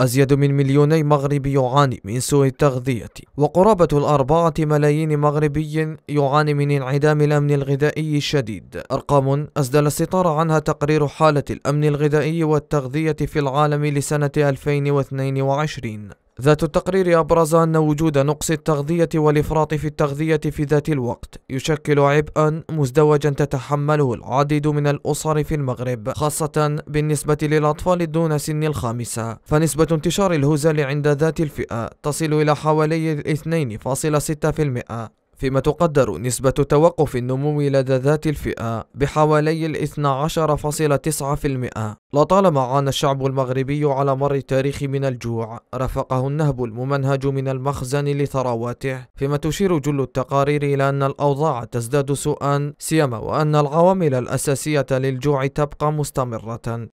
أزيد من مليوني مغربي يعاني من سوء التغذية وقرابة الأربعة ملايين مغربي يعاني من انعدام الأمن الغذائي الشديد أرقام أسدل الستار عنها تقرير حالة الأمن الغذائي والتغذية في العالم لسنة 2022 ذات التقرير أبرز أن وجود نقص التغذية والإفراط في التغذية في ذات الوقت يشكل عبئا مزدوجا تتحمله العديد من الأسر في المغرب خاصة بالنسبة للأطفال دون سن الخامسة فنسبة انتشار الهزل عند ذات الفئة تصل إلى حوالي 2.6% فيما تقدر نسبة توقف النمو لدى ذات الفئة بحوالي ال 12.9% لطالما عانى الشعب المغربي على مر التاريخ من الجوع رافقه النهب الممنهج من المخزن لثرواته فيما تشير جل التقارير إلى أن الأوضاع تزداد سوءا سيما وأن العوامل الأساسية للجوع تبقى مستمرة